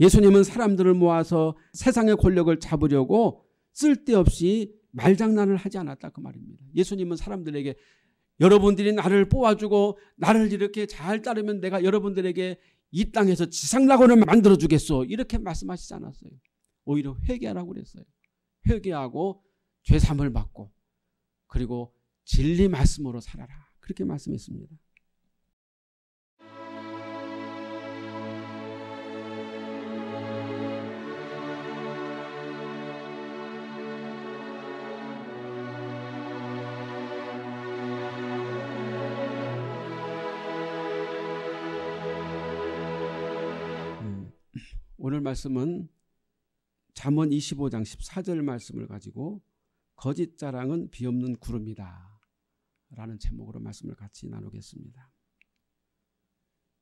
예수님은 사람들을 모아서 세상의 권력을 잡으려고 쓸데없이 말장난을 하지 않았다 그 말입니다. 예수님은 사람들에게 여러분들이 나를 뽑아주고 나를 이렇게 잘 따르면 내가 여러분들에게 이 땅에서 지상낙원을 만들어주겠소 이렇게 말씀하시지 않았어요. 오히려 회개하라고 그랬어요. 회개하고 죄삼을 받고 그리고 진리 말씀으로 살아라 그렇게 말씀했습니다. 오늘 말씀은 잠언 25장 14절 말씀을 가지고 거짓 자랑은 비없는 구름이다. 라는 제목으로 말씀을 같이 나누겠습니다.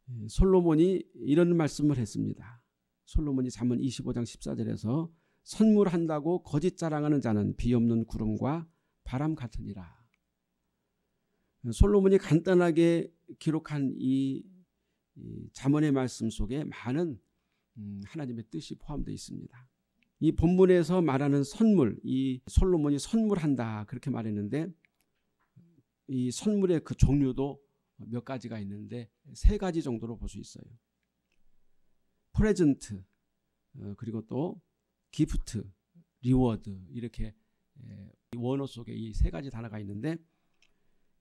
예, 솔로몬이 이런 말씀을 했습니다. 솔로몬이 잠언 25장 14절에서 선물한다고 거짓 자랑하는 자는 비없는 구름과 바람 같으니라. 솔로몬이 간단하게 기록한 이 잠언의 말씀 속에 많은 음, 하나님의 뜻이 포함되어 있습니다. 이 본문에서 말하는 선물, 이 솔로몬이 선물한다 그렇게 말했는데 이 선물의 그 종류도 몇 가지가 있는데 세 가지 정도로 볼 수 있어요. 프레젠트 어, 그리고 또 기프트, 리워드 이렇게 예, 원어 속에 이 세 가지 단어가 있는데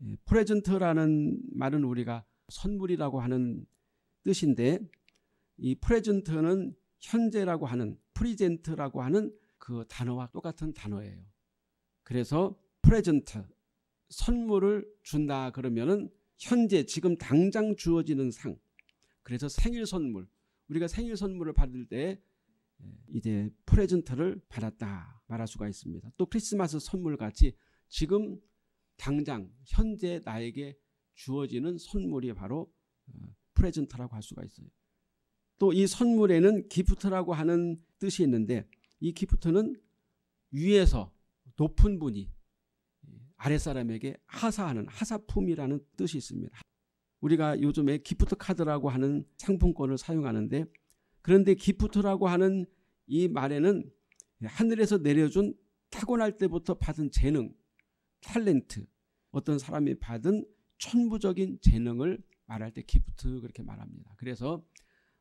예, 프레젠트라는 말은 우리가 선물이라고 하는 뜻인데 이 프레젠트는 현재라고 하는 프리젠트라고 하는 그 단어와 똑같은 단어예요. 그래서 프레젠트 선물을 준다 그러면은 현재 지금 당장 주어지는 상. 그래서 생일 선물. 우리가 생일 선물을 받을 때 예, 이제 프레젠트를 받았다 말할 수가 있습니다. 또 크리스마스 선물 같이 지금 당장 현재 나에게 주어지는 선물이 바로 어, 프레젠트라고 할 수가 있어요. 또이 선물에는 기프트라고 하는 뜻이 있는데 이 기프트는 위에서 높은 분이 아랫사람에게 하사하는 하사품이라는 뜻이 있습니다. 우리가 요즘에 기프트 카드라고 하는 상품권을 사용하는데 그런데 기프트라고 하는 이 말에는 하늘에서 내려준 타고날 때부터 받은 재능, 탤런트, 어떤 사람이 받은 천부적인 재능을 말할 때 기프트 그렇게 말합니다. 그래서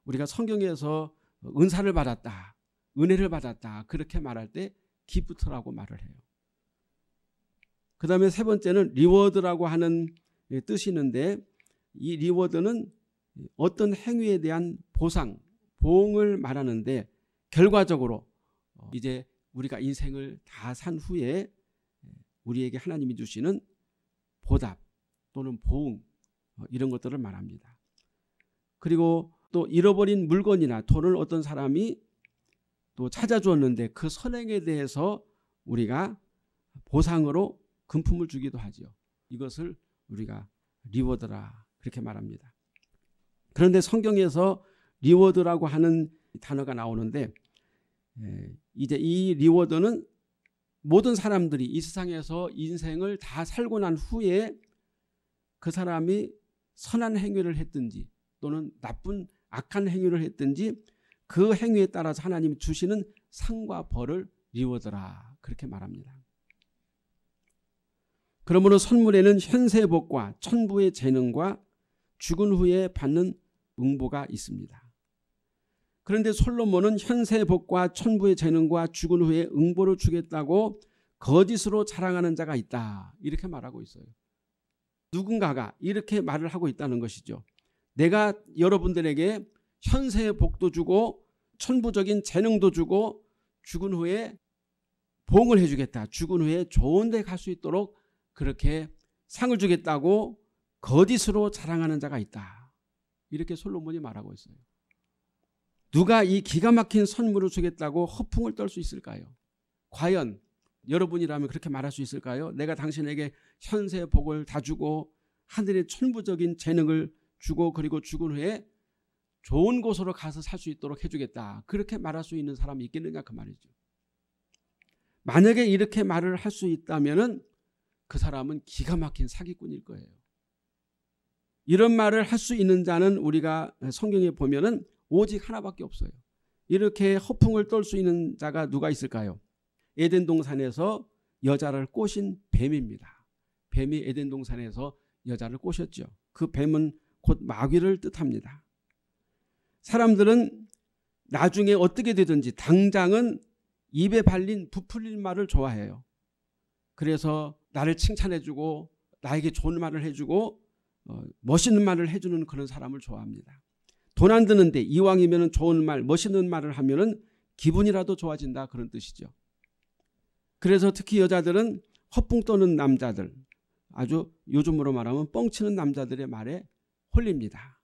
우리가 성경에서 은사를 받았다, 은혜를 받았다 그렇게 말할 때 기프트라고 말을 해요. 그 다음에 세 번째는 리워드라고 하는 예, 뜻이 있는데 이 리워드는 어떤 행위에 대한 보상, 보응을 말하는데 결과적으로 어, 이제 우리가 인생을 다 산 후에 예, 우리에게 하나님이 주시는 보답 또는 보응 어, 이런 것들을 말합니다. 그리고 또 잃어버린 물건이나 돈을 어떤 사람이 또 찾아주었는데 그 선행에 대해서 우리가 보상으로 금품을 주기도 하지요 이것을 우리가 리워드라 그렇게 말합니다. 그런데 성경에서 리워드라고 하는 단어가 나오는데 예, 이제 이 리워드는 모든 사람들이 이 세상에서 인생을 다 살고 난 후에 그 사람이 선한 행위를 했든지 또는 나쁜 악한 행위를 했든지 그 행위에 따라서 하나님이 주시는 상과 벌을 리워더라 그렇게 말합니다. 그러므로 선물에는 현세 복과 천부의 재능과 죽은 후에 받는 응보가 있습니다. 그런데 솔로몬은 현세 복과 천부의 재능과 죽은 후에 응보를 주겠다고 거짓으로 자랑하는 자가 있다. 이렇게 말하고 있어요. 누군가가 이렇게 말을 하고 있다는 것이죠. 내가 여러분들에게 현세의 복도 주고 천부적인 재능도 주고 죽은 후에 봉을 해주겠다. 죽은 후에 좋은 데 갈 수 있도록 그렇게 상을 주겠다고 거짓으로 자랑하는 자가 있다. 이렇게 솔로몬이 말하고 있어요. 누가 이 기가 막힌 선물을 주겠다고 허풍을 떨 수 있을까요? 과연 여러분이라면 그렇게 말할 수 있을까요? 내가 당신에게 현세의 복을 다 주고 하늘의 천부적인 재능을 죽어 그리고 죽은 후에 좋은 곳으로 가서 살 수 있도록 해주겠다. 그렇게 말할 수 있는 사람이 있겠는가그 말이죠. 만약에 이렇게 말을 할 수 있다면은 그 사람은 기가 막힌 사기꾼일 거예요. 이런 말을 할 수 있는 자는 우리가 성경에 보면은 오직 하나밖에 없어요. 이렇게 허풍을 떨 수 있는 자가 누가 있을까요? 에덴 동산에서 여자를 꼬신 뱀입니다. 뱀이 에덴 동산에서 여자를 꼬셨죠. 그 뱀은 곧 마귀를 뜻합니다. 사람들은 나중에 어떻게 되든지 당장은 입에 발린 부풀린 말을 좋아해요. 그래서 나를 칭찬해주고 나에게 좋은 말을 해주고 어, 멋있는 말을 해주는 그런 사람을 좋아합니다. 돈 안 드는데 이왕이면 좋은 말, 멋있는 말을 하면은 기분이라도 좋아진다 그런 뜻이죠. 그래서 특히 여자들은 허풍 떠는 남자들, 아주 요즘으로 말하면 뻥치는 남자들의 말에 홀립니다.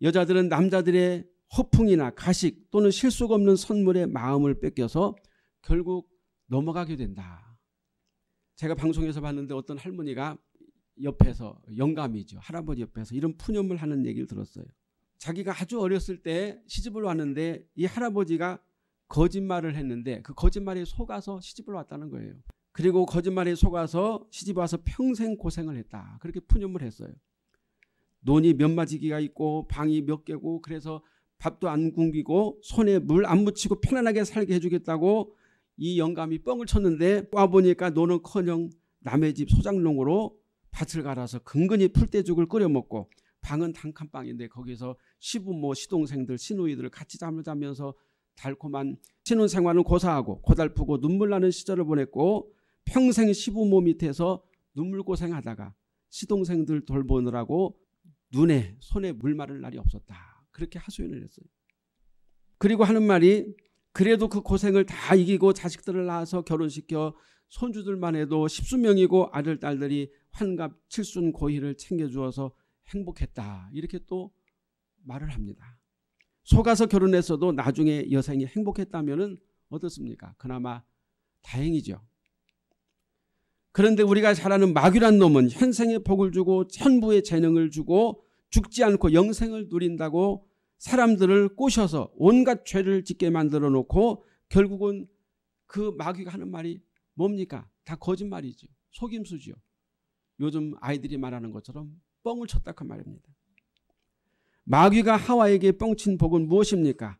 여자들은 남자들의 허풍이나 가식 또는 실속 없는 선물에 마음을 뺏겨서 결국 넘어가게 된다. 제가 방송에서 봤는데 어떤 할머니가 옆에서 영감이죠. 할아버지 옆에서 이런 푸념을 하는 얘기를 들었어요. 자기가 아주 어렸을 때 시집을 왔는데 이 할아버지가 거짓말을 했는데 그 거짓말에 속아서 시집을 왔다는 거예요. 그리고 거짓말에 속아서 시집 와서 평생 고생을 했다. 그렇게 푸념을 했어요. 논이 몇 마지기가 있고 방이 몇 개고 그래서 밥도 안 굶기고 손에 물 안 묻히고 편안하게 살게 해주겠다고 이 영감이 뻥을 쳤는데 와보니까 논은 커녕 남의 집 소장농으로 밭을 갈아서 근근히 풀떼죽을 끓여 먹고 방은 단칸방인데 거기서 시부모 시동생들 시누이들 같이 잠을 자면서 달콤한 신혼 생활은 고사하고 고달프고 눈물 나는 시절을 보냈고 평생 시부모 밑에서 눈물 고생하다가 시동생들 돌보느라고 눈에 손에 물 마를 날이 없었다. 그렇게 하소연을 했어요. 그리고 하는 말이 그래도 그 고생을 다 이기고 자식들을 낳아서 결혼시켜 손주들만 해도 십수명이고 아들 딸들이 환갑 칠순 고희를 챙겨주어서 행복했다. 이렇게 또 말을 합니다. 속아서 결혼했어도 나중에 여생이 행복했다면 어떻습니까? 그나마 다행이죠. 그런데 우리가 잘 아는 마귀란 놈은 현생의 복을 주고 천부의 재능을 주고 죽지 않고 영생을 누린다고 사람들을 꼬셔서 온갖 죄를 짓게 만들어 놓고 결국은 그 마귀가 하는 말이 뭡니까? 다 거짓말이죠. 속임수지요. 요즘 아이들이 말하는 것처럼 뻥을 쳤다 그 말입니다. 마귀가 하와에게 뻥친 복은 무엇입니까?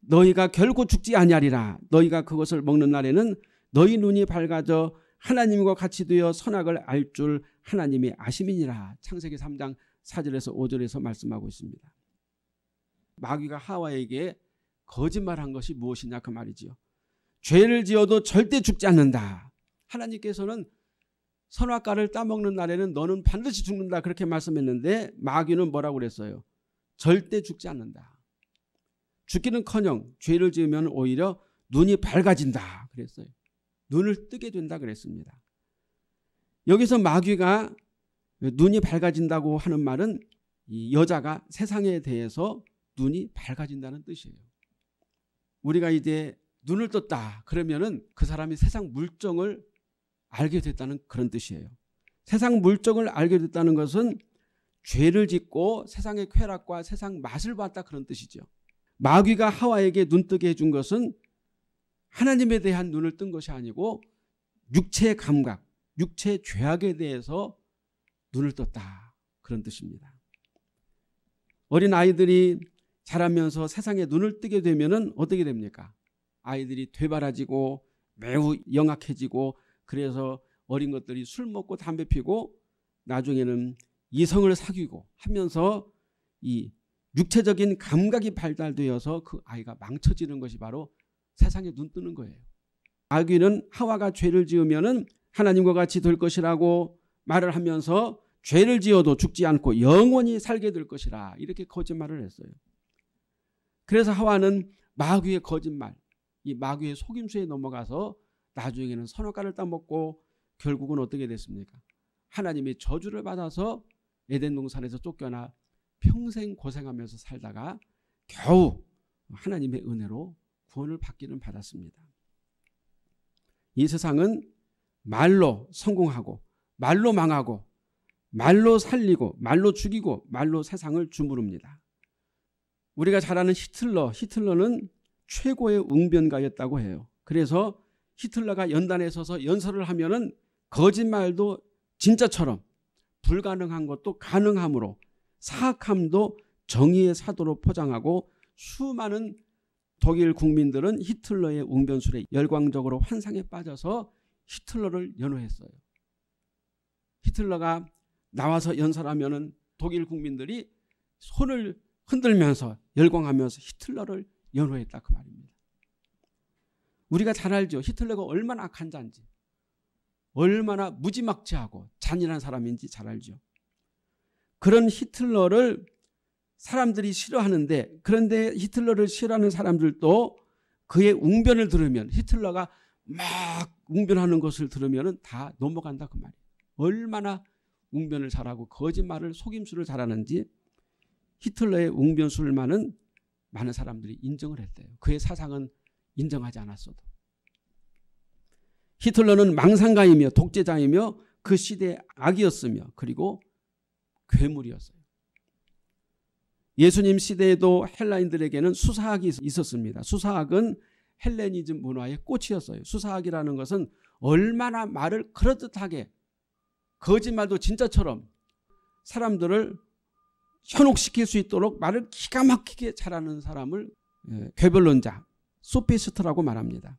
너희가 결코 죽지 아니하리라. 너희가 그것을 먹는 날에는 너희 눈이 밝아져 하나님과 같이 되어 선악을 알 줄 하나님이 아심이니라. 창세기 3장 4절에서 5절에서 말씀하고 있습니다. 마귀가 하와에게 거짓말한 것이 무엇이냐 그 말이지요. 죄를 지어도 절대 죽지 않는다. 하나님께서는 선악과를 따먹는 날에는 너는 반드시 죽는다 그렇게 말씀했는데 마귀는 뭐라고 그랬어요? 절대 죽지 않는다. 죽기는커녕 죄를 지으면 오히려 눈이 밝아진다 그랬어요. 눈을 뜨게 된다 그랬습니다. 여기서 마귀가 눈이 밝아진다고 하는 말은 여자가 세상에 대해서 눈이 밝아진다는 뜻이에요. 우리가 이제 눈을 떴다 그러면은 그 사람이 세상 물정을 알게 됐다는 그런 뜻이에요. 세상 물정을 알게 됐다는 것은 죄를 짓고 세상의 쾌락과 세상 맛을 봤다 그런 뜻이죠. 마귀가 하와에게 눈뜨게 해준 것은 하나님에 대한 눈을 뜬 것이 아니고 육체의 감각, 육체의 죄악에 대해서 눈을 떴다. 그런 뜻입니다. 어린 아이들이 자라면서 세상에 눈을 뜨게 되면은 어떻게 됩니까? 아이들이 되바라지고 매우 영악해지고 그래서 어린 것들이 술 먹고 담배 피고 나중에는 이성을 사귀고 하면서 이 육체적인 감각이 발달되어서 그 아이가 망쳐지는 것이 바로 세상에 눈 뜨는 거예요. 아귀는 하와가 죄를 지으면 하나님과 같이 될 것이라고 말을 하면서 죄를 지어도 죽지 않고 영원히 살게 될 것이라 이렇게 거짓말을 했어요. 그래서 하와는 마귀의 거짓말, 이 마귀의 속임수에 넘어가서 나중에는 선악과를 따먹고 결국은 어떻게 됐습니까? 하나님의 저주를 받아서 에덴 동산에서 쫓겨나 평생 고생하면서 살다가 겨우 하나님의 은혜로 구원을 받기는 받았습니다. 이 세상은 말로 성공하고 말로 망하고 말로 살리고 말로 죽이고 말로 세상을 주무릅니다. 우리가 잘 아는 히틀러, 히틀러는 최고의 웅변가였다고 해요. 그래서 히틀러가 연단에 서서 연설을 하면은 거짓말도 진짜처럼 불가능한 것도 가능함으로 사악함도 정의의 사도로 포장하고 수많은 독일 국민들은 히틀러의 웅변술에 열광적으로 환상에 빠져서 히틀러를 연호했어요. 히틀러가 나와서 연설하면은 독일 국민들이 손을 흔들면서 열광하면서 히틀러를 연호했다 그 말입니다. 우리가 잘 알죠. 히틀러가 얼마나 악한 자인지, 얼마나 무지막지하고 잔인한 사람인지 잘 알죠. 그런 히틀러를 사람들이 싫어하는데 그런데 히틀러를 싫어하는 사람들도 그의 웅변을 들으면 히틀러가 막 웅변하는 것을 들으면 다 넘어간다 그 말이에요. 얼마나 웅변을 잘하고 거짓말을 속임수를 잘하는지 히틀러의 웅변술만은 많은 사람들이 인정을 했대요. 그의 사상은 인정하지 않았어도. 히틀러는 망상가이며 독재자이며 그 시대의 악이었으며 그리고 괴물이었어요. 예수님 시대에도 헬라인들에게는 수사학이 있었습니다. 수사학은 헬레니즘 문화의 꽃이었어요. 수사학이라는 것은 얼마나 말을 그럴듯하게 거짓말도 진짜처럼 사람들을 현혹시킬 수 있도록 말을 기가 막히게 잘하는 사람을 예, 괴변론자 소피스트라고 말합니다.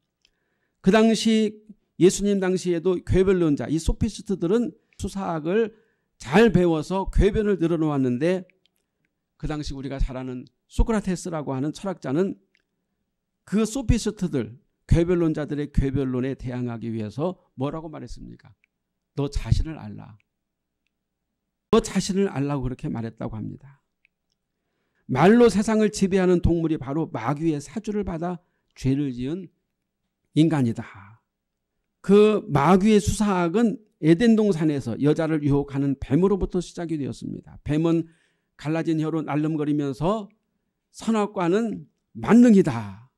그 당시 예수님 당시에도 괴변론자이 소피스트들은 수사학을 잘 배워서 괴변을 늘어놓았는데 그 당시 우리가 잘 아는 소크라테스라고 하는 철학자는 그 소피스트들 괴별론자들의 괴별론에 대항하기 위해서 뭐라고 말했습니까? 너 자신을 알라. 너 자신을 알라고 그렇게 말했다고 합니다. 말로 세상을 지배하는 동물이 바로 마귀의 사주를 받아 죄를 지은 인간이다. 그 마귀의 수사학은 에덴 동산에서 여자를 유혹하는 뱀으로부터 시작이 되었습니다. 뱀은 갈라진 혀로 날름거리면서 선악과는 만능이다.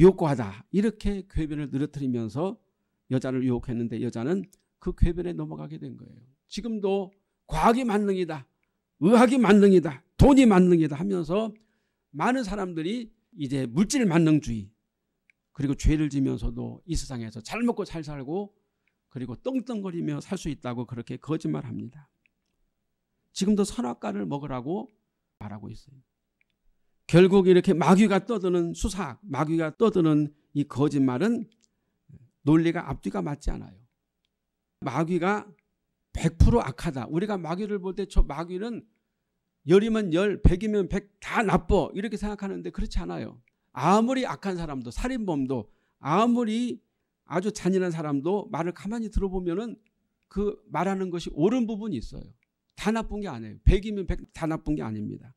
묘과다. 이렇게 궤변을 늘어뜨리면서 여자를 유혹했는데 여자는 그 궤변에 넘어가게 된 거예요. 지금도 과학이 만능이다. 의학이 만능이다. 돈이 만능이다 하면서 많은 사람들이 이제 물질 만능주의 그리고 죄를 지면서도 이 세상에서 잘 먹고 잘 살고 그리고 떵떵거리며 살 수 있다고 그렇게 거짓말합니다. 지금도 선악과를 먹으라고 말하고 있어요. 결국 이렇게 마귀가 떠드는 수사, 마귀가 떠드는 이 거짓말은 논리가 앞뒤가 맞지 않아요. 마귀가 100% 악하다. 우리가 마귀를 볼 때 저 마귀는 열이면 열, 백이면 백 다 나빠 이렇게 생각하는데 그렇지 않아요. 아무리 악한 사람도 살인범도 아무리 아주 잔인한 사람도 말을 가만히 들어보면은 그 말하는 것이 옳은 부분이 있어요. 다 나쁜 게 아니에요. 100이면 100다 나쁜 게 아닙니다.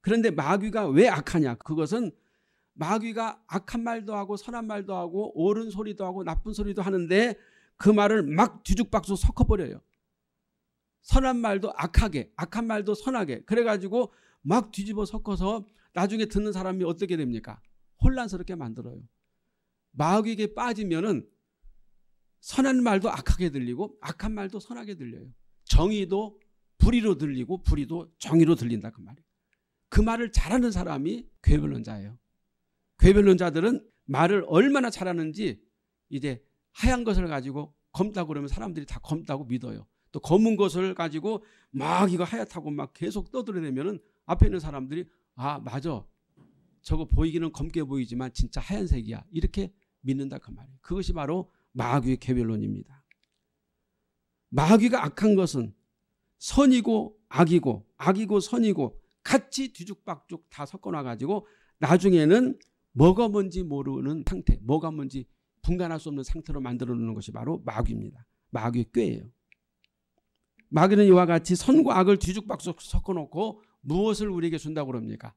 그런데 마귀가 왜 악하냐? 그것은 마귀가 악한 말도 하고 선한 말도 하고 옳은 소리도 하고 나쁜 소리도 하는데 그 말을 막 뒤죽박죽 섞어버려요. 선한 말도 악하게, 악한 말도 선하게. 그래가지고 막 뒤집어 섞어서 나중에 듣는 사람이 어떻게 됩니까? 혼란스럽게 만들어요. 마귀에게 빠지면은 선한 말도 악하게 들리고 악한 말도 선하게 들려요. 정의도 불의로 들리고 불의도 정의로 들린다 그 말이에요. 그 말을 잘하는 사람이 괴변론자예요. 괴변론자들은 말을 얼마나 잘하는지 이제 하얀 것을 가지고 검다고 그러면 사람들이 다 검다고 믿어요. 또 검은 것을 가지고 막 이거 하얗다고 막 계속 떠들어내면은 앞에 있는 사람들이 아 맞아 저거 보이기는 검게 보이지만 진짜 하얀색이야 이렇게 믿는다 그 말이에요. 그것이 바로 마귀의 괴변론입니다 마귀가 악한 것은 선이고 악이고 악이고 선이고 같이 뒤죽박죽 다 섞어놔가지고 나중에는 뭐가 뭔지 모르는 상태, 뭐가 뭔지 분간할 수 없는 상태로 만들어 놓는 것이 바로 마귀입니다. 마귀 꾀예요. 마귀는 이와 같이 선과 악을 뒤죽박죽 섞어놓고 무엇을 우리에게 준다고 그럽니까?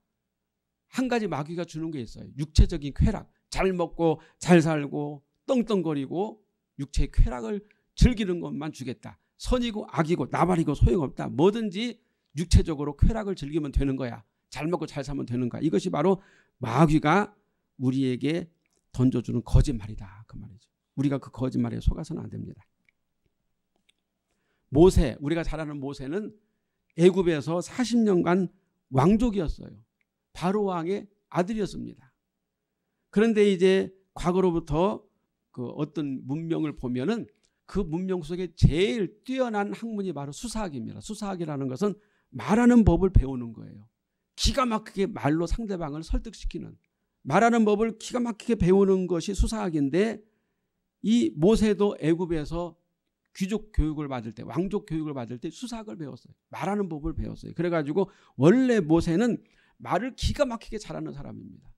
한 가지 마귀가 주는 게 있어요. 육체적인 쾌락. 잘 먹고 잘 살고 떵떵거리고 육체의 쾌락을 즐기는 것만 주겠다. 선이고 악이고 나발이고 소용없다. 뭐든지 육체적으로 쾌락을 즐기면 되는 거야. 잘 먹고 잘 사면 되는 거야. 이것이 바로 마귀가 우리에게 던져주는 거짓말이다. 그 말이죠. 우리가 그 거짓말에 속아서는 안 됩니다. 모세, 우리가 잘 아는 모세는 애굽에서 40년간 왕족이었어요. 바로 왕의 아들이었습니다. 그런데 이제 과거로부터 그 어떤 문명을 보면은 그 문명 속에 제일 뛰어난 학문이 바로 수사학입니다. 수사학이라는 것은 말하는 법을 배우는 거예요. 기가 막히게 말로 상대방을 설득시키는 말하는 법을 기가 막히게 배우는 것이 수사학인데 이 모세도 애굽에서 귀족 교육을 받을 때 왕족 교육을 받을 때 수사학을 배웠어요. 말하는 법을 배웠어요. 그래가지고 원래 모세는 말을 기가 막히게 잘하는 사람입니다.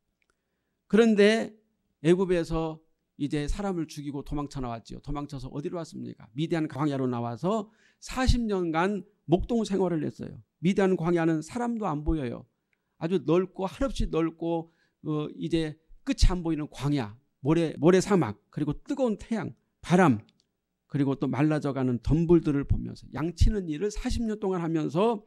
그런데 애굽에서 이제 사람을 죽이고 도망쳐 나왔지요. 도망쳐서 어디로 왔습니까? 미대한 광야로 나와서 40년간 목동 생활을 했어요. 미대한 광야는 사람도 안 보여요. 아주 넓고 한없이 넓고 어, 이제 끝이 안 보이는 광야, 모래 모래 사막, 그리고 뜨거운 태양, 바람, 그리고 또 말라져가는 덤불들을 보면서 양치는 일을 40년 동안 하면서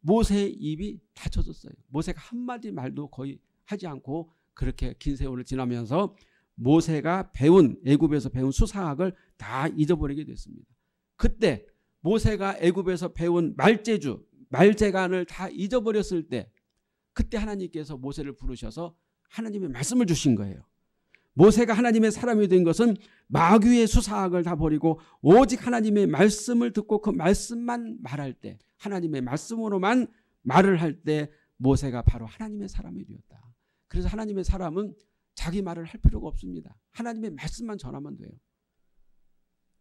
모세의 입이 다쳐졌어요. 모세가 한마디 말도 거의 하지 않고 그렇게 긴 세월을 지나면서 모세가 배운 애굽에서 배운 수사학을 다 잊어버리게 됐습니다. 그때 모세가 애굽에서 배운 말재주, 말재간을 다 잊어버렸을 때 그때 하나님께서 모세를 부르셔서 하나님의 말씀을 주신 거예요. 모세가 하나님의 사람이 된 것은 마귀의 수사학을 다 버리고 오직 하나님의 말씀을 듣고 그 말씀만 말할 때 하나님의 말씀으로만 말을 할 때 모세가 바로 하나님의 사람이 되었다. 그래서 하나님의 사람은 자기 말을 할 필요가 없습니다. 하나님의 말씀만 전하면 돼요.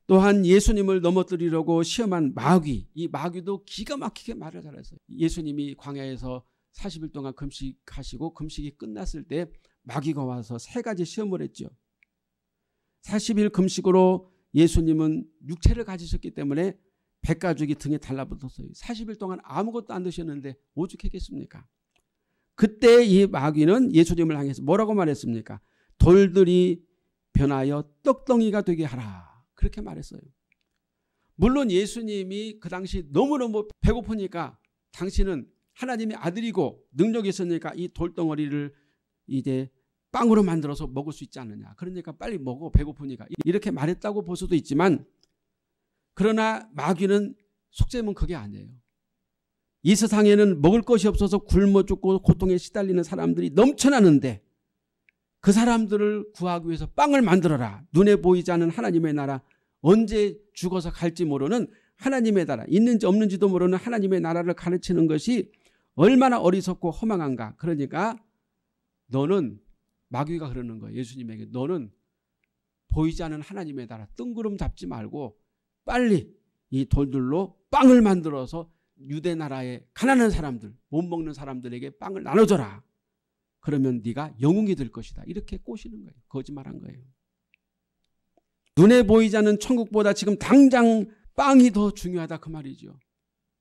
또한 예수님을 넘어뜨리려고 시험한 마귀, 이 마귀도 기가 막히게 말을 잘했어요. 예수님이 광야에서 40일 동안 금식하시고 금식이 끝났을 때 마귀가 와서 세 가지 시험을 했죠. 40일 금식으로 예수님은 육체를 가지셨기 때문에 백가죽이 등에 달라붙었어요. 40일 동안 아무것도 안 드셨는데 오죽했겠습니까? 그때 이 마귀는 예수님을 향해서 뭐라고 말했습니까? 돌들이 변하여 떡덩이가 되게 하라. 그렇게 말했어요. 물론 예수님이 그 당시 너무너무 배고프니까 당신은 하나님의 아들이고 능력이 있으니까 이 돌덩어리를 이제 빵으로 만들어서 먹을 수 있지 않느냐. 그러니까 빨리 먹어 배고프니까 이렇게 말했다고 볼 수도 있지만 그러나 마귀는 속죄문 그게 아니에요. 이 세상에는 먹을 것이 없어서 굶어 죽고 고통에 시달리는 사람들이 넘쳐나는데 그 사람들을 구하기 위해서 빵을 만들어라. 눈에 보이지 않는 하나님의 나라 언제 죽어서 갈지 모르는 하나님의 나라 있는지 없는지도 모르는 하나님의 나라를 가르치는 것이 얼마나 어리석고 허망한가. 그러니까 너는 마귀가 그러는 거예요. 예수님에게 너는 보이지 않은 하나님의 나라 뜬구름 잡지 말고 빨리 이 돌들로 빵을 만들어서 유대 나라의 가난한 사람들, 못 먹는 사람들에게 빵을 나눠줘라. 그러면 네가 영웅이 될 것이다. 이렇게 꼬시는 거예요. 거짓말한 거예요. 눈에 보이지 않는 천국보다 지금 당장 빵이 더 중요하다 그 말이죠.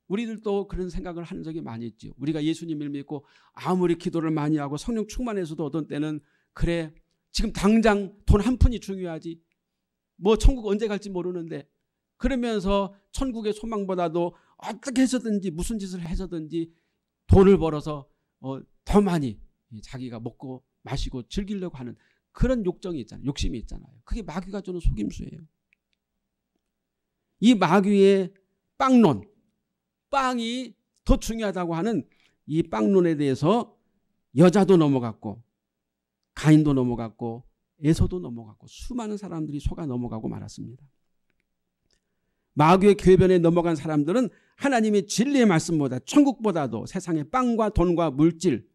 우리들도 그런 생각을 하는 적이 많이 있죠. 우리가 예수님을 믿고 아무리 기도를 많이 하고 성령 충만해서도 어떤 때는 그래 지금 당장 돈 한 푼이 중요하지 뭐 천국 언제 갈지 모르는데 그러면서 천국의 소망보다도 어떻게 해서든지 무슨 짓을 해서든지 돈을 벌어서 어, 더 많이 자기가 먹고 마시고 즐기려고 하는 그런 욕정이 있잖아요. 욕심이 있잖아요. 그게 마귀가 주는 속임수예요. 이 마귀의 빵론, 빵이 더 중요하다고 하는 이 빵론에 대해서 여자도 넘어갔고 가인도 넘어갔고 에서도 넘어갔고 수많은 사람들이 속아 넘어가고 말았습니다. 마귀의 궤변에 넘어간 사람들은 하나님의 진리의 말씀보다 천국보다도 세상의 빵과 돈과 물질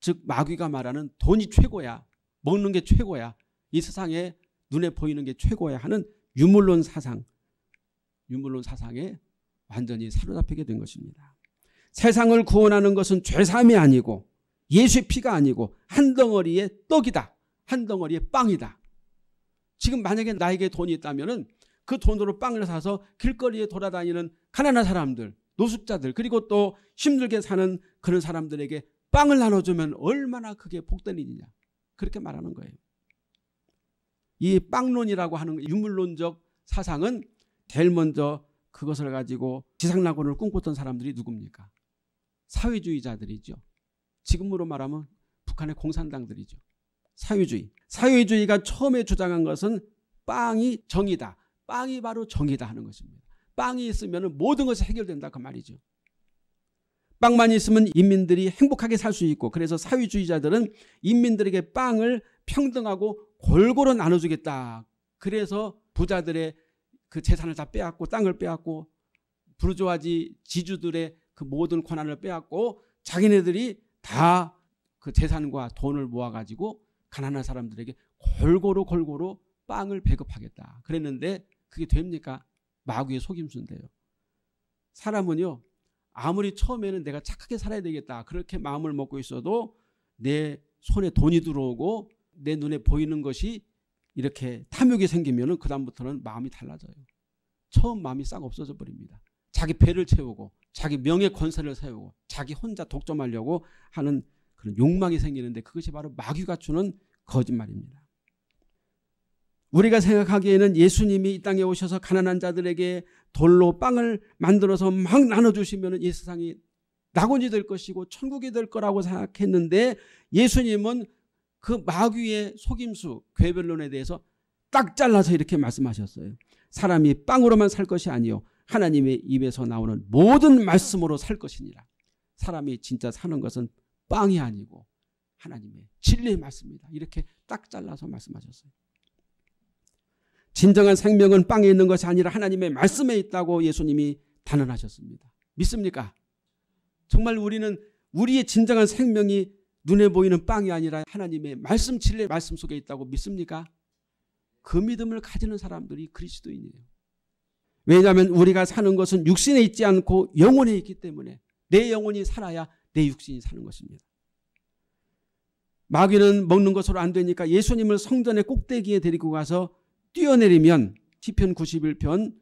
즉 마귀가 말하는 돈이 최고야 먹는 게 최고야 이 세상에 눈에 보이는 게 최고야 하는 유물론 사상 유물론 사상에 완전히 사로잡히게 된 것입니다. 세상을 구원하는 것은 죄삼이 아니고 예수의 피가 아니고 한 덩어리의 떡이다. 한 덩어리의 빵이다. 지금 만약에 나에게 돈이 있다면 그 돈으로 빵을 사서 길거리에 돌아다니는 가난한 사람들, 노숙자들, 그리고 또 힘들게 사는 그런 사람들에게 빵을 나눠주면 얼마나 크게 복된 일이냐. 그렇게 말하는 거예요. 이 빵론이라고 하는 유물론적 사상은 제일 먼저 그것을 가지고 지상낙원을 꿈꿨던 사람들이 누굽니까? 사회주의자들이죠. 지금으로 말하면 북한의 공산당들이죠. 사회주의. 사회주의가 처음에 주장한 것은 빵이 정이다. 빵이 바로 정의다 하는 것입니다. 빵이 있으면 모든 것이 해결된다 그 말이죠. 빵만 있으면 인민들이 행복하게 살 수 있고 그래서 사회주의자들은 인민들에게 빵을 평등하고 골고루 나눠주겠다. 그래서 부자들의 그 재산을 다 빼앗고 땅을 빼앗고 부르조아지 지주들의 그 모든 권한을 빼앗고 자기네들이 다 그 재산과 돈을 모아가지고 가난한 사람들에게 골고루 골고루 빵을 배급하겠다. 그랬는데 그게 됩니까? 마귀의 속임수인데요. 사람은요, 아무리 처음에는 내가 착하게 살아야 되겠다. 그렇게 마음을 먹고 있어도 내 손에 돈이 들어오고 내 눈에 보이는 것이 이렇게 탐욕이 생기면 그다음부터는 마음이 달라져요. 처음 마음이 싹 없어져 버립니다. 자기 배를 채우고 자기 명예 권세를 세우고 자기 혼자 독점하려고 하는 그런 욕망이 생기는데 그것이 바로 마귀가 주는 거짓말입니다. 우리가 생각하기에는 예수님이 이 땅에 오셔서 가난한 자들에게 돌로 빵을 만들어서 막 나눠주시면 이 세상이 낙원이 될 것이고 천국이 될 거라고 생각했는데 예수님은 그 마귀의 속임수 괴별론에 대해서 딱 잘라서 이렇게 말씀하셨어요. 사람이 빵으로만 살 것이 아니요 하나님의 입에서 나오는 모든 말씀으로 살 것이니라. 사람이 진짜 사는 것은 빵이 아니고 하나님의 진리의 말씀이다. 이렇게 딱 잘라서 말씀하셨어요. 진정한 생명은 빵에 있는 것이 아니라 하나님의 말씀에 있다고 예수님이 단언하셨습니다. 믿습니까? 정말 우리는 우리의 진정한 생명이 눈에 보이는 빵이 아니라 하나님의 말씀 진리 말씀 속에 있다고 믿습니까? 그 믿음을 가지는 사람들이 그리스도인이에요. 왜냐하면 우리가 사는 것은 육신에 있지 않고 영혼에 있기 때문에 내 영혼이 살아야 내 육신이 사는 것입니다. 마귀는 먹는 것으로 안 되니까 예수님을 성전의 꼭대기에 데리고 가서 뛰어내리면 시편 91편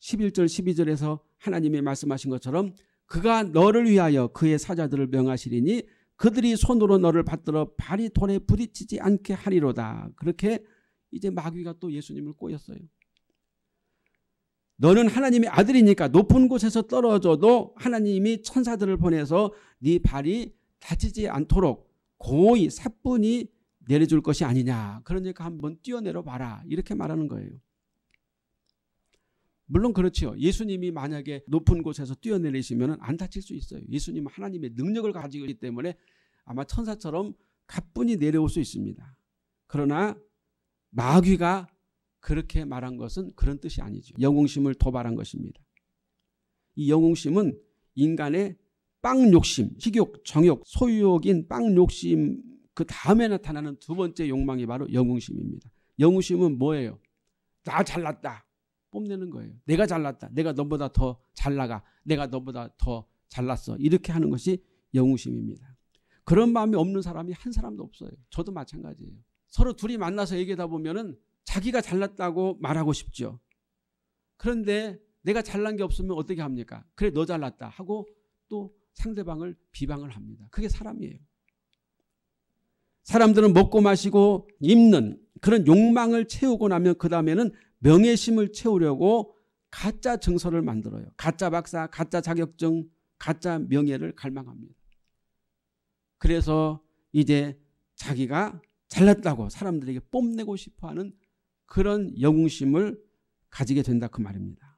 11절 12절에서 하나님이 말씀하신 것처럼 그가 너를 위하여 그의 사자들을 명하시리니 그들이 손으로 너를 받들어 발이 돌에 부딪히지 않게 하리로다. 그렇게 이제 마귀가 또 예수님을 꼬였어요. 너는 하나님의 아들이니까 높은 곳에서 떨어져도 하나님이 천사들을 보내서 네 발이 다치지 않도록 고의 사뿐히 내려줄 것이 아니냐. 그러니까 한번 뛰어내려 봐라. 이렇게 말하는 거예요. 물론 그렇죠 예수님이 만약에 높은 곳에서 뛰어내리시면 안 다칠 수 있어요. 예수님은 하나님의 능력을 가지고 있기 때문에 아마 천사처럼 가뿐히 내려올 수 있습니다. 그러나 마귀가 그렇게 말한 것은 그런 뜻이 아니죠. 영웅심을 도발한 것입니다. 이 영웅심은 인간의 빵 욕심, 식욕, 정욕, 소유욕인 빵 욕심 그 다음에 나타나는 두 번째 욕망이 바로 영웅심입니다. 영웅심은 뭐예요? 나 잘났다. 뽐내는 거예요. 내가 잘났다. 내가 너보다 더 잘나가. 내가 너보다 더 잘났어. 이렇게 하는 것이 영웅심입니다. 그런 마음이 없는 사람이 한 사람도 없어요. 저도 마찬가지예요. 서로 둘이 만나서 얘기하다 보면은 자기가 잘났다고 말하고 싶죠. 그런데 내가 잘난 게 없으면 어떻게 합니까? 그래 너 잘났다 하고 또 상대방을 비방을 합니다. 그게 사람이에요. 사람들은 먹고 마시고 입는 그런 욕망을 채우고 나면 그 다음에는 명예심을 채우려고 가짜 증서를 만들어요. 가짜 박사, 가짜 자격증, 가짜 명예를 갈망합니다. 그래서 이제 자기가 잘났다고 사람들에게 뽐내고 싶어 하는 그런 영웅심을 가지게 된다 그 말입니다.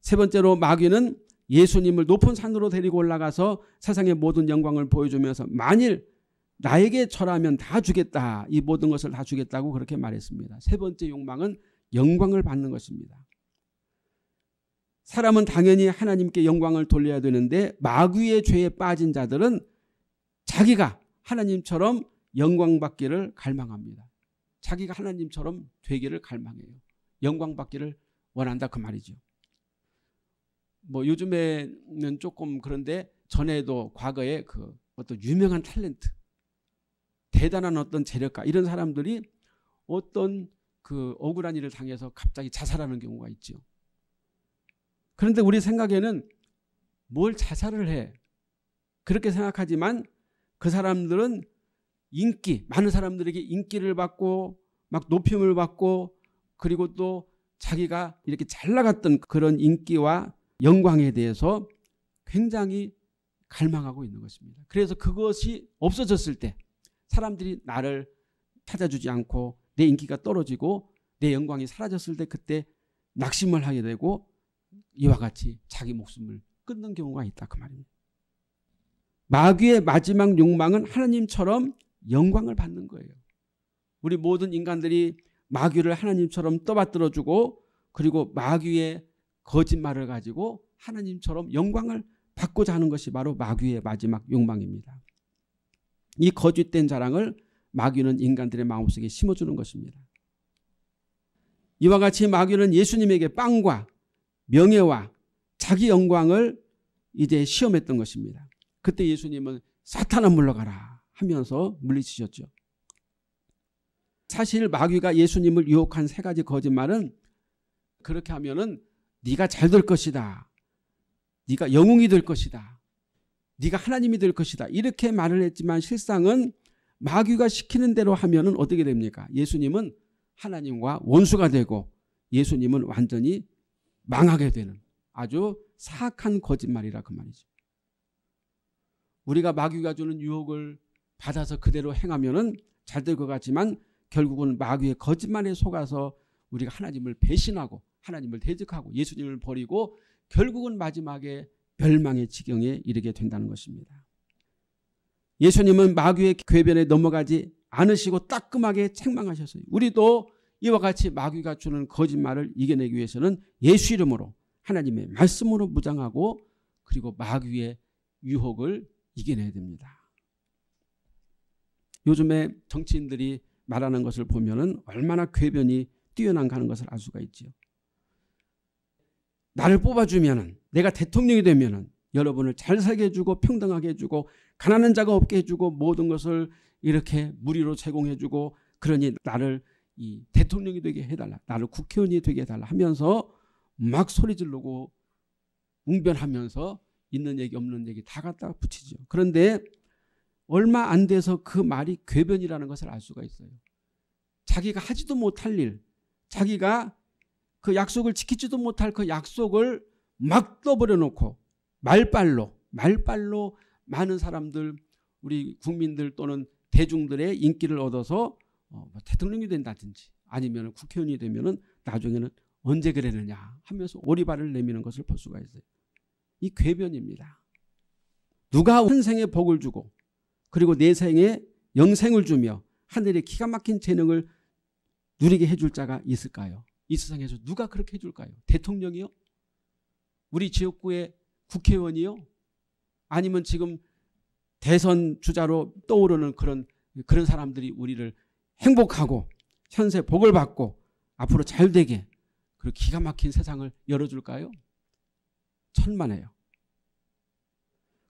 세 번째로 마귀는 예수님을 높은 산으로 데리고 올라가서 세상의 모든 영광을 보여주면서 만일 나에게 절하면 다 주겠다. 이 모든 것을 다 주겠다고 그렇게 말했습니다. 세 번째 욕망은 영광을 받는 것입니다. 사람은 당연히 하나님께 영광을 돌려야 되는데 마귀의 죄에 빠진 자들은 자기가 하나님처럼 영광 받기를 갈망합니다. 자기가 하나님처럼 되기를 갈망해요. 영광 받기를 원한다 그 말이죠. 뭐 요즘에는 조금 그런데 전에도 과거에 그 어떤 유명한 탤런트 대단한 어떤 재력가 이런 사람들이 어떤 그 억울한 일을 당해서 갑자기 자살하는 경우가 있죠. 그런데 우리 생각에는 뭘 자살을 해 그렇게 생각하지만 그 사람들은 인기 많은 사람들에게 인기를 받고 막 높임을 받고 그리고 또 자기가 이렇게 잘 나갔던 그런 인기와 영광에 대해서 굉장히 갈망하고 있는 것입니다. 그래서 그것이 없어졌을 때 사람들이 나를 찾아주지 않고 내 인기가 떨어지고 내 영광이 사라졌을 때 그때 낙심을 하게 되고 이와 같이 자기 목숨을 끊는 경우가 있다 그 말입니다. 마귀의 마지막 욕망은 하나님처럼 영광을 받는 거예요. 우리 모든 인간들이 마귀를 하나님처럼 떠받들어 주고 그리고 마귀의 거짓말을 가지고 하나님처럼 영광을 받고자 하는 것이 바로 마귀의 마지막 욕망입니다. 이 거짓된 자랑을 마귀는 인간들의 마음속에 심어주는 것입니다. 이와 같이 마귀는 예수님에게 빵과 명예와 자기 영광을 이제 시험했던 것입니다. 그때 예수님은 사탄은 물러가라 하면서 물리치셨죠. 사실 마귀가 예수님을 유혹한 세 가지 거짓말은 그렇게 하면은 네가 잘 될 것이다. 네가 영웅이 될 것이다. 네가 하나님이 될 것이다. 이렇게 말을 했지만 실상은 마귀가 시키는 대로 하면 어떻게 됩니까? 예수님은 하나님과 원수가 되고 예수님은 완전히 망하게 되는 아주 사악한 거짓말이라 그 말이죠. 우리가 마귀가 주는 유혹을 받아서 그대로 행하면잘 될 것 같지만 결국은 마귀의 거짓말에 속아서 우리가 하나님을 배신하고 하나님을 대적하고 예수님을 버리고 결국은 마지막에 멸망의 지경에 이르게 된다는 것입니다. 예수님은 마귀의 궤변에 넘어가지 않으시고 따끔하게 책망하셨어요. 우리도 이와 같이 마귀가 주는 거짓말을 이겨내기 위해서는 예수 이름으로 하나님의 말씀으로 무장하고 그리고 마귀의 유혹을 이겨내야 됩니다. 요즘에 정치인들이 말하는 것을 보면 얼마나 궤변이 뛰어난가 하는 것을 알 수가 있지요. 나를 뽑아주면은 내가 대통령이 되면은 여러분을 잘 살게 해주고 평등하게 해주고 가난한 자가 없게 해주고 모든 것을 이렇게 무리로 제공해주고 그러니 나를 이 대통령이 되게 해달라 나를 국회의원이 되게 해달라 하면서 막 소리 지르고 웅변하면서 있는 얘기 없는 얘기 다 갖다 붙이죠. 그런데 얼마 안 돼서 그 말이 궤변이라는 것을 알 수가 있어요. 자기가 하지도 못할 일, 자기가 그 약속을 지키지도 못할 그 약속을 막 떠버려 놓고 말빨로 말빨로 많은 사람들 우리 국민들 또는 대중들의 인기를 얻어서 어, 뭐 대통령이 된다든지 아니면 국회의원이 되면은 나중에는 언제 그랬느냐 하면서 오리발을 내미는 것을 볼 수가 있어요. 이 궤변입니다. 누가 한 생에 복을 주고 그리고 내 네 생에 영생을 주며 하늘의 기가 막힌 재능을 누리게 해줄 자가 있을까요? 이 세상에서 누가 그렇게 해줄까요? 대통령이요? 우리 지역구의 국회의원이요? 아니면 지금 대선 주자로 떠오르는 그런 그런 사람들이 우리를 행복하고 현세 복을 받고 앞으로 잘 되게 그리고 기가 막힌 세상을 열어줄까요? 천만에요.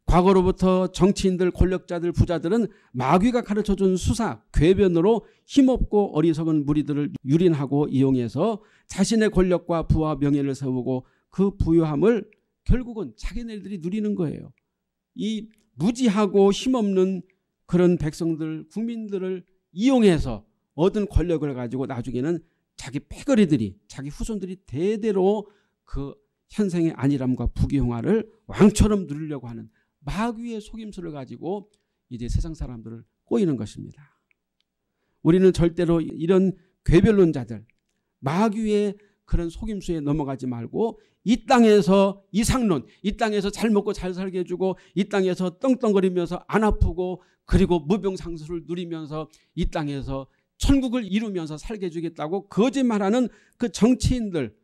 과거로부터 정치인들, 권력자들, 부자들은 마귀가 가르쳐준 수사, 궤변으로 힘없고 어리석은 무리들을 유린하고 이용해서 자신의 권력과 부와 명예를 세우고 그 부유함을 결국은 자기네들이 누리는 거예요. 이 무지하고 힘없는 그런 백성들, 국민들을 이용해서 얻은 권력을 가지고 나중에는 자기 패거리들이, 자기 후손들이 대대로 그 현생의 안일함과 부귀영화를 왕처럼 누리려고 하는 마귀의 속임수를 가지고 이제 세상 사람들을 꼬이는 것입니다. 우리는 절대로 이런 괴별론자들, 마귀의 그런 속임수에 넘어가지 말고 이 땅에서 이상론, 이 땅에서 잘 먹고 잘 살게 해주고 이 땅에서 떵떵거리면서 안 아프고 그리고 무병상수를 누리면서 이 땅에서 천국을 이루면서 살게 해주겠다고 거짓말하는 그 정치인들,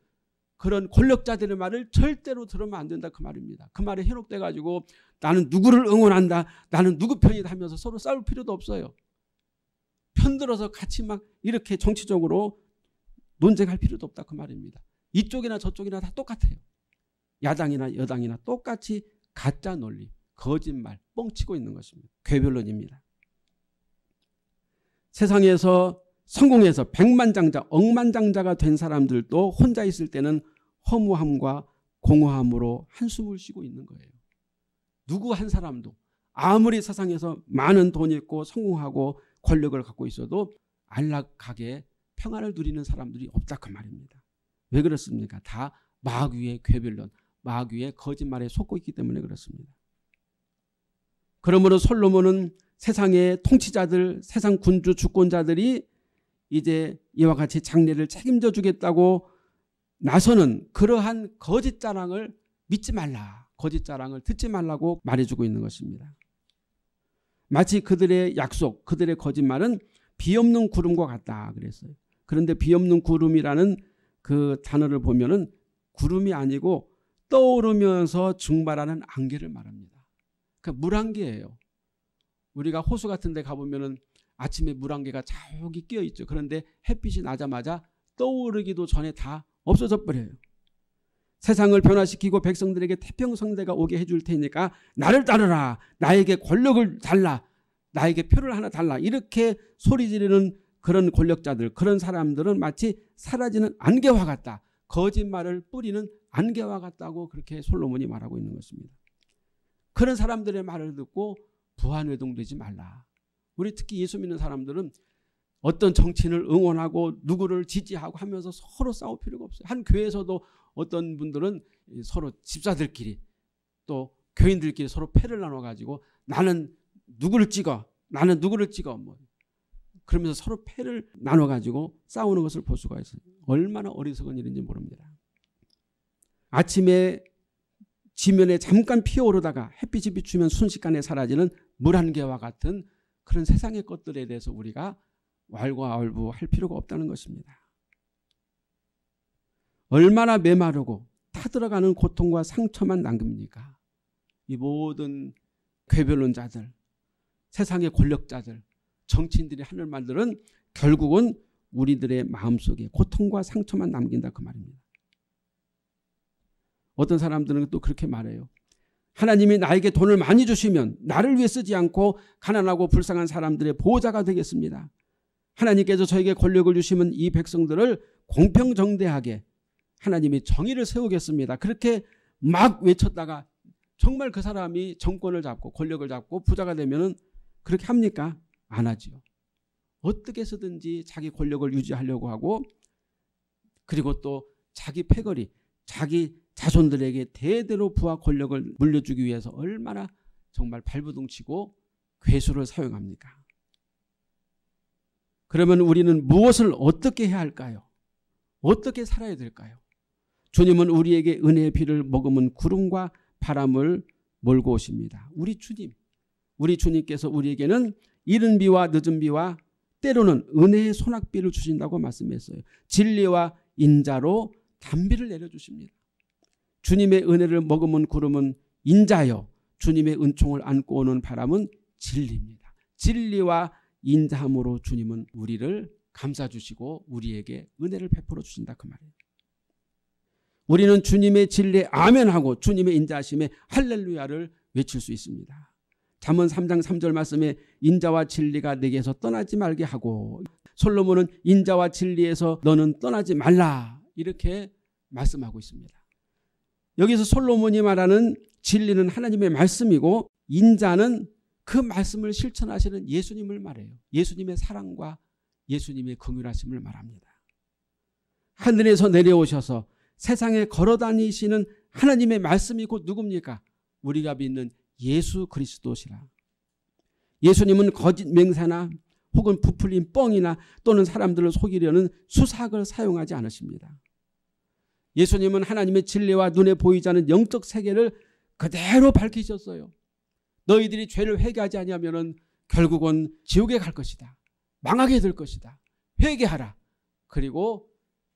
그런 권력자들의 말을 절대로 들으면 안 된다 그 말입니다. 그 말에 현혹돼 가지고 나는 누구를 응원한다, 나는 누구 편이다 하면서 서로 싸울 필요도 없어요. 편들어서 같이 막 이렇게 정치적으로 논쟁할 필요도 없다 그 말입니다. 이쪽이나 저쪽이나 다 똑같아요. 야당이나 여당이나 똑같이 가짜 논리, 거짓말, 뻥치고 있는 것입니다. 괴변론입니다. 세상에서 성공해서 백만장자, 억만장자가 된 사람들도 혼자 있을 때는 허무함과 공허함으로 한숨을 쉬고 있는 거예요. 누구 한 사람도 아무리 세상에서 많은 돈 있고 성공하고 권력을 갖고 있어도 안락하게 평안을 누리는 사람들이 없다 그 말입니다. 왜 그렇습니까? 다 마귀의 괴별론, 마귀의 거짓말에 속고 있기 때문에 그렇습니다. 그러므로 솔로몬은 세상의 통치자들, 세상 군주 주권자들이 이제 이와 같이 장례를 책임져 주겠다고 나서는 그러한 거짓 자랑을 믿지 말라. 거짓 자랑을 듣지 말라고 말해주고 있는 것입니다. 마치 그들의 약속, 그들의 거짓말은 비 없는 구름과 같다 그랬어요. 그런데 비 없는 구름이라는 그 단어를 보면은 구름이 아니고 떠오르면서 증발하는 안개를 말합니다. 그러니까 물안개예요. 우리가 호수 같은 데 가보면은 아침에 물안개가 저기 끼어 있죠. 그런데 햇빛이 나자마자 떠오르기도 전에 다 없어져 버려요. 세상을 변화시키고 백성들에게 태평성대가 오게 해줄 테니까 나를 따르라. 나에게 권력을 달라. 나에게 표를 하나 달라. 이렇게 소리 지르는 그런 권력자들, 그런 사람들은 마치 사라지는 안개와 같다. 거짓말을 뿌리는 안개와 같다고 그렇게 솔로몬이 말하고 있는 것입니다. 그런 사람들의 말을 듣고 부한회동되지 말라. 우리 특히 예수 믿는 사람들은 어떤 정치인을 응원하고 누구를 지지하고 하면서 서로 싸울 필요가 없어요. 한 교회에서도 어떤 분들은 서로 집사들끼리 또 교인들끼리 서로 패를 나눠 가지고 나는 누구를 찍어 나는 누구를 찍어 뭐 그러면서 서로 패를 나눠 가지고 싸우는 것을 볼 수가 있어요. 얼마나 어리석은 일인지 모릅니다. 아침에 지면에 잠깐 피어오르다가 햇빛이 비추면 순식간에 사라지는 물 한 개와 같은 그런 세상의 것들에 대해서 우리가 왈가왈부할 필요가 없다는 것입니다. 얼마나 메마르고 타들어가는 고통과 상처만 남깁니까? 이 모든 괴변론자들, 세상의 권력자들, 정치인들이 하는 말들은 결국은 우리들의 마음속에 고통과 상처만 남긴다 그 말입니다. 어떤 사람들은 또 그렇게 말해요. 하나님이 나에게 돈을 많이 주시면 나를 위해 쓰지 않고 가난하고 불쌍한 사람들의 보호자가 되겠습니다. 하나님께서 저에게 권력을 주시면 이 백성들을 공평정대하게 하나님이 정의를 세우겠습니다. 그렇게 막 외쳤다가 정말 그 사람이 정권을 잡고 권력을 잡고 부자가 되면 그렇게 합니까? 안하지 어떻게 해서든지 자기 권력을 유지하려고 하고 그리고 또 자기 패거리, 자기 자손들에게 대대로 부하 권력을 물려주기 위해서 얼마나 정말 발부둥치고 괴수를 사용합니까? 그러면 우리는 무엇을 어떻게 해야 할까요? 어떻게 살아야 될까요? 주님은 우리에게 은혜의 비를 머금은 구름과 바람을 몰고 오십니다. 우리 주님, 우리 주님께서 우리에게는 이른 비와 늦은 비와 때로는 은혜의 소낙비를 주신다고 말씀했어요. 진리와 인자로 단비를 내려주십니다. 주님의 은혜를 머금은 구름은 인자요. 주님의 은총을 안고 오는 바람은 진리입니다. 진리와 인자함으로 주님은 우리를 감싸 주시고 우리에게 은혜를 베풀어 주신다 그 말이에요. 우리는 주님의 진리에 아멘하고 주님의 인자하심에 할렐루야를 외칠 수 있습니다. 잠언 3장 3절 말씀에 인자와 진리가 내게서 떠나지 말게 하고 솔로몬은 인자와 진리에서 너는 떠나지 말라 이렇게 말씀하고 있습니다. 여기서 솔로몬이 말하는 진리는 하나님의 말씀이고 인자는 그 말씀을 실천하시는 예수님을 말해요. 예수님의 사랑과 예수님의 긍휼하심을 말합니다. 하늘에서 내려오셔서 세상에 걸어 다니시는 하나님의 말씀이 곧 누굽니까? 우리가 믿는 예수 그리스도시라. 예수님은 거짓 맹세나 혹은 부풀린 뻥이나 또는 사람들을 속이려는 수사학을 사용하지 않으십니다. 예수님은 하나님의 진리와 눈에 보이지 않은 영적 세계를 그대로 밝히셨어요. 너희들이 죄를 회개하지 아니하면은 결국은 지옥에 갈 것이다. 망하게 될 것이다. 회개하라. 그리고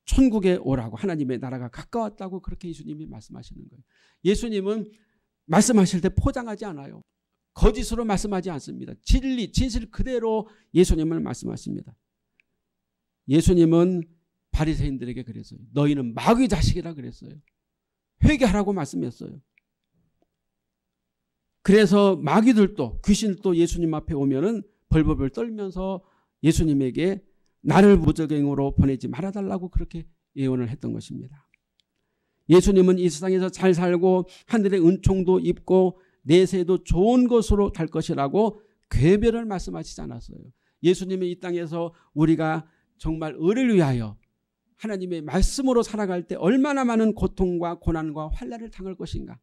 천국에 오라고 하나님의 나라가 가까웠다고 그렇게 예수님이 말씀하시는 거예요. 예수님은 말씀하실 때 포장하지 않아요. 거짓으로 말씀하지 않습니다. 진리, 진실 그대로 예수님을 말씀하십니다. 예수님은 바리새인들에게 그랬어요. 너희는 마귀 자식이라 그랬어요. 회개하라고 말씀했어요. 그래서 마귀들도 귀신도 예수님 앞에 오면은 벌벌벌 떨면서 예수님에게 나를 무적갱으로 보내지 말아달라고 그렇게 예언을 했던 것입니다. 예수님은 이 세상에서 잘 살고 하늘의 은총도 입고 내세도 좋은 것으로 갈 것이라고 괴별을 말씀하시지 않았어요. 예수님이 이 땅에서 우리가 정말 의를 위하여 하나님의 말씀으로 살아갈 때 얼마나 많은 고통과 고난과 환란을 당할 것인가.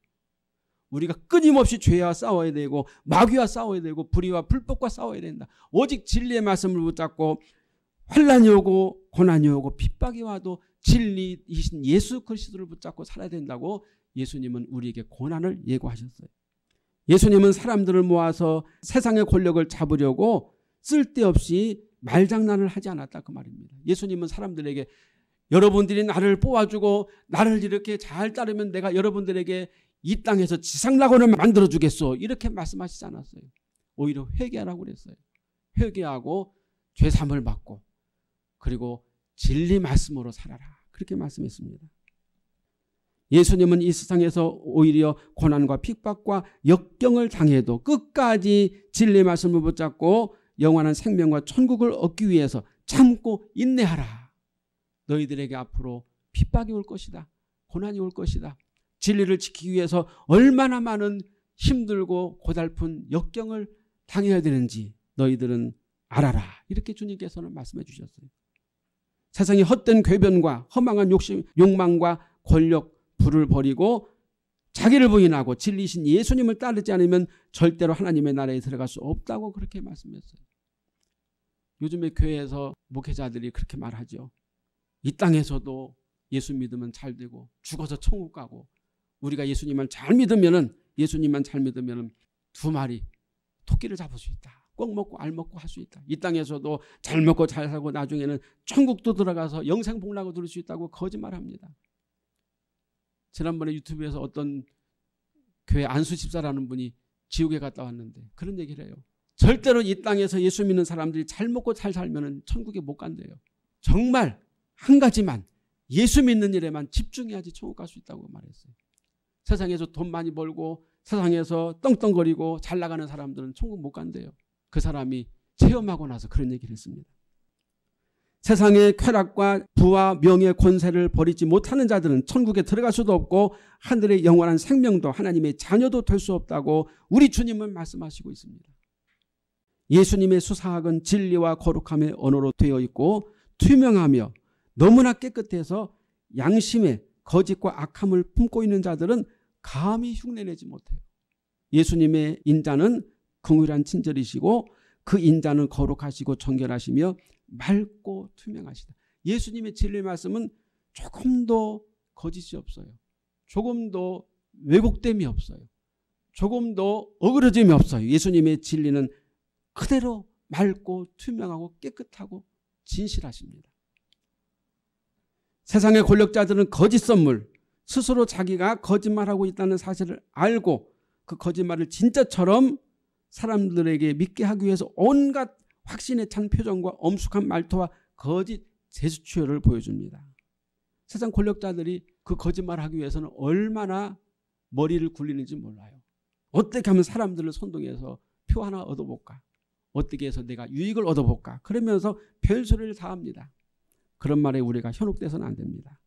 우리가 끊임없이 죄와 싸워야 되고 마귀와 싸워야 되고 불의와 불법과 싸워야 된다. 오직 진리의 말씀을 붙잡고 환란이 오고 고난이 오고 핍박이 와도 진리이신 예수 그리스도를 붙잡고 살아야 된다고 예수님은 우리에게 고난을 예고하셨어요. 예수님은 사람들을 모아서 세상의 권력을 잡으려고 쓸데없이 말장난을 하지 않았다 그 말입니다. 예수님은 사람들에게 여러분들이 나를 뽑아주고 나를 이렇게 잘 따르면 내가 여러분들에게 이 땅에서 지상낙원을 만들어 주겠소 이렇게 말씀하시지 않았어요. 오히려 회개하라고 그랬어요. 회개하고 죄 삼을 받고 그리고 진리 말씀으로 살아라 그렇게 말씀했습니다. 예수님은 이 세상에서 오히려 고난과 핍박과 역경을 당해도 끝까지 진리 말씀을 붙잡고 영원한 생명과 천국을 얻기 위해서 참고 인내하라. 너희들에게 앞으로 핍박이 올 것이다. 고난이 올 것이다. 진리를 지키기 위해서 얼마나 많은 힘들고 고달픈 역경을 당해야 되는지 너희들은 알아라. 이렇게 주님께서는 말씀해 주셨어요. 세상의 헛된 궤변과 허망한 욕심, 욕망과 권력, 불을 버리고 자기를 부인하고 진리신 예수님을 따르지 않으면 절대로 하나님의 나라에 들어갈 수 없다고 그렇게 말씀했어요. 요즘에 교회에서 목회자들이 그렇게 말하죠. 이 땅에서도 예수 믿으면 잘 되고 죽어서 천국 가고 우리가 예수님만 잘 믿으면은 예수님만 잘 믿으면은 두 마리 토끼를 잡을 수 있다. 꼭 먹고 알 먹고 할 수 있다. 이 땅에서도 잘 먹고 잘 살고 나중에는 천국도 들어가서 영생 복락을 들을 수 있다고 거짓말합니다. 지난번에 유튜브에서 어떤 교회 안수 집사라는 분이 지옥에 갔다 왔는데 그런 얘기를 해요. 절대로 이 땅에서 예수 믿는 사람들이 잘 먹고 잘 살면은 천국에 못 간대요. 정말 한 가지만 예수 믿는 일에만 집중해야지 천국 갈 수 있다고 말했어요. 세상에서 돈 많이 벌고 세상에서 떵떵거리고 잘 나가는 사람들은 천국 못 간대요. 그 사람이 체험하고 나서 그런 얘기를 했습니다. 세상의 쾌락과 부와 명예 권세를 버리지 못하는 자들은 천국에 들어갈 수도 없고 하늘의 영원한 생명도 하나님의 자녀도 될 수 없다고 우리 주님은 말씀하시고 있습니다. 예수님의 수사학은 진리와 거룩함의 언어로 되어 있고 투명하며 너무나 깨끗해서 양심의 거짓과 악함을 품고 있는 자들은 감히 흉내내지 못해요. 예수님의 인자는 긍휼한 친절이시고 그 인자는 거룩하시고 청결하시며 맑고 투명하시다. 예수님의 진리 말씀은 조금도 거짓이 없어요. 조금도 왜곡됨이 없어요. 조금도 어그러짐이 없어요. 예수님의 진리는 그대로 맑고 투명하고 깨끗하고 진실하십니다. 세상의 권력자들은 거짓 선물, 스스로 자기가 거짓말하고 있다는 사실을 알고 그 거짓말을 진짜처럼 사람들에게 믿게 하기 위해서 온갖 확신에 찬 표정과 엄숙한 말투와 거짓 제스처를 보여줍니다. 세상 권력자들이 그 거짓말을 하기 위해서는 얼마나 머리를 굴리는지 몰라요. 어떻게 하면 사람들을 선동해서 표 하나 얻어볼까? 어떻게 해서 내가 유익을 얻어볼까? 그러면서 별수를다 합니다. 그런 말에 우리가 현혹돼서는 안 됩니다.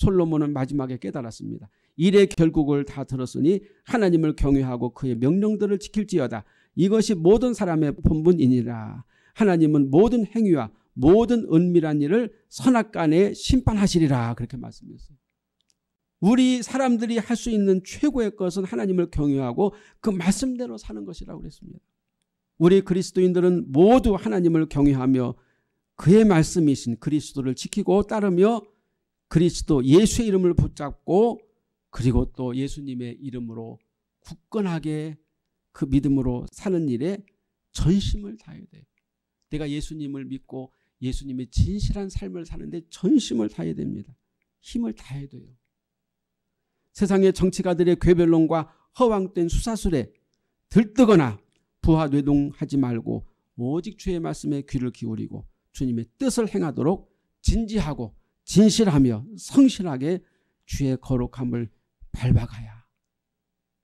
솔로몬은 마지막에 깨달았습니다. 일의 결국을 다 들었으니 하나님을 경외하고 그의 명령들을 지킬지어다. 이것이 모든 사람의 본분이니라. 하나님은 모든 행위와 모든 은밀한 일을 선악간에 심판하시리라 그렇게 말씀했어요. 우리 사람들이 할 수 있는 최고의 것은 하나님을 경외하고 그 말씀대로 사는 것이라고 그랬습니다. 우리 그리스도인들은 모두 하나님을 경외하며 그의 말씀이신 그리스도를 지키고 따르며 그리스도 예수의 이름을 붙잡고 그리고 또 예수님의 이름으로 굳건하게 그 믿음으로 사는 일에 전심을 다해야 돼요. 내가 예수님을 믿고 예수님의 진실한 삶을 사는데 전심을 다해야 됩니다. 힘을 다해야 돼요. 세상의 정치가들의 괴변론과 허황된 수사술에 들뜨거나 부하 뇌동하지 말고 오직 주의 말씀에 귀를 기울이고 주님의 뜻을 행하도록 진지하고 진실하며 성실하게 주의 거룩함을 밟아가야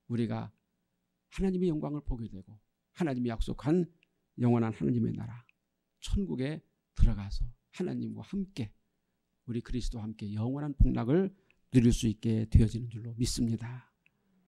우리가 하나님의 영광을 보게 되고 하나님이 약속한 영원한 하나님의 나라 천국에 들어가서 하나님과 함께 우리 그리스도와 함께 영원한 복락을 누릴 수 있게 되어지는 줄로 믿습니다.